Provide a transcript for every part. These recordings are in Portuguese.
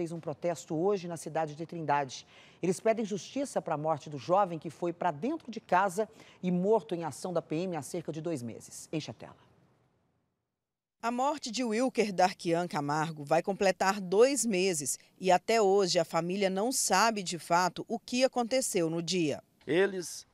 fez um protesto hoje na cidade de Trindade. Eles pedem justiça para a morte do jovem que foi para dentro de casa e morto em ação da PM há cerca de dois meses. Enche a tela. A morte de Wilker Darkian Camargo vai completar dois meses e até hoje a família não sabe de fato o que aconteceu no dia. Eles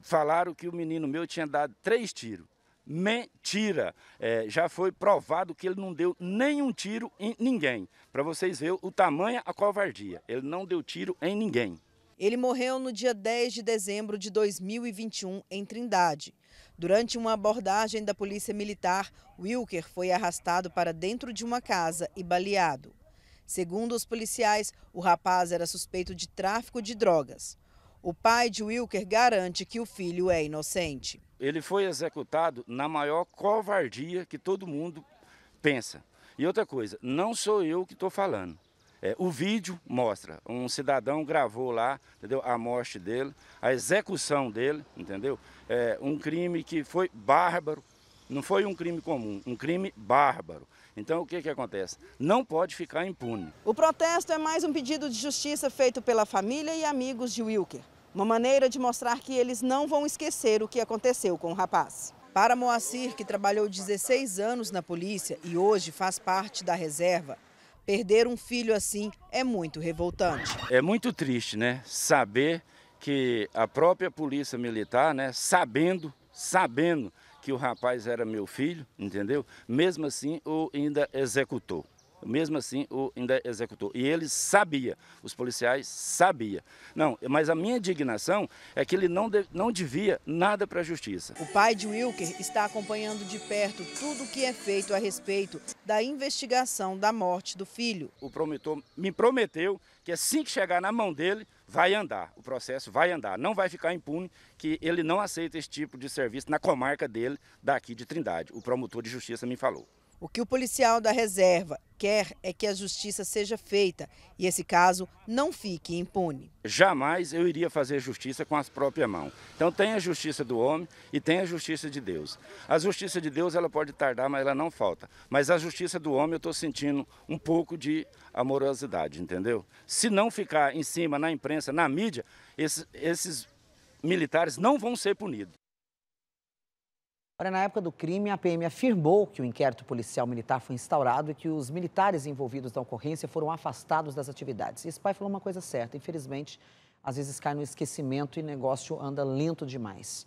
falaram que o menino meu tinha dado três tiros mentira. É, já foi provado que ele não deu nenhum tiro em ninguém. Para vocês verem o tamanho a covardia. Ele não deu tiro em ninguém. Ele morreu no dia 10 de dezembro de 2021 em Trindade. Durante uma abordagem da polícia militar, Wilker foi arrastado para dentro de uma casa e baleado. Segundo os policiais, o rapaz era suspeito de tráfico de drogas. O pai de Wilker garante que o filho é inocente. Ele foi executado na maior covardia que todo mundo pensa. E outra coisa, não sou eu que estou falando. É, o vídeo mostra, um cidadão gravou lá, entendeu? A morte dele, a execução dele, entendeu? É, um crime que foi bárbaro, não foi um crime comum, um crime bárbaro. Então o que, que acontece? Não pode ficar impune. O protesto é mais um pedido de justiça feito pela família e amigos de Wilker. Uma maneira de mostrar que eles não vão esquecer o que aconteceu com o rapaz. Para Moacir, que trabalhou 16 anos na polícia e hoje faz parte da reserva, perder um filho assim é muito revoltante. É muito triste, né? Saber que a própria polícia militar, né, sabendo, sabendo que o rapaz era meu filho, entendeu? Mesmo assim, o ainda executou mesmo assim o ainda executou. E ele sabia, os policiais sabia. Não, mas a minha indignação é que ele não, de, não devia nada para a justiça. O pai de Wilker está acompanhando de perto tudo o que é feito a respeito da investigação da morte do filho. O promotor me prometeu que assim que chegar na mão dele, vai andar, o processo vai andar, não vai ficar impune que ele não aceita esse tipo de serviço na comarca dele, daqui de Trindade. O promotor de justiça me falou. O que o policial da reserva quer é que a justiça seja feita e esse caso não fique impune. Jamais eu iria fazer justiça com as próprias mãos. Então tem a justiça do homem e tem a justiça de Deus. A justiça de Deus ela pode tardar, mas ela não falta. Mas a justiça do homem eu estou sentindo um pouco de amorosidade, entendeu? Se não ficar em cima na imprensa, na mídia, esses, esses militares não vão ser punidos. Ora, na época do crime, a PM afirmou que o inquérito policial militar foi instaurado e que os militares envolvidos na ocorrência foram afastados das atividades. E esse pai falou uma coisa certa, infelizmente, às vezes cai no esquecimento e negócio anda lento demais.